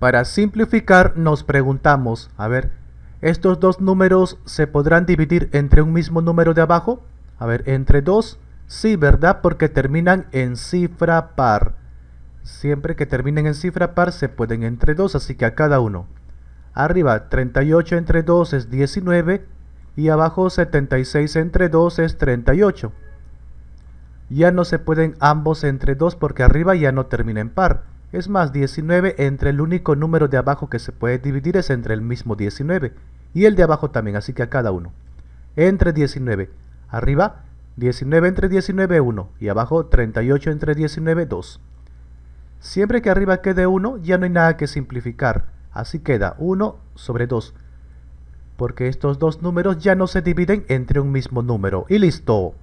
Para simplificar nos preguntamos, a ver, ¿estos dos números se podrán dividir entre un mismo número de abajo? A ver, entre dos, sí, ¿verdad? Porque terminan en cifra par. Siempre que terminen en cifra par se pueden entre dos, así que a cada uno. Arriba 38 entre 2 es 19 y abajo 76 entre 2 es 38. Ya no se pueden ambos entre 2 porque arriba ya no termina en par. Es más, 19 entre el único número de abajo que se puede dividir es entre el mismo 19 y el de abajo también, así que a cada uno. Entre 19. Arriba, 19 entre 19, 1. Y abajo, 38 entre 19, 2. Siempre que arriba quede 1, ya no hay nada que simplificar. Así queda 1 sobre 2. Porque estos dos números ya no se dividen entre un mismo número. Y listo.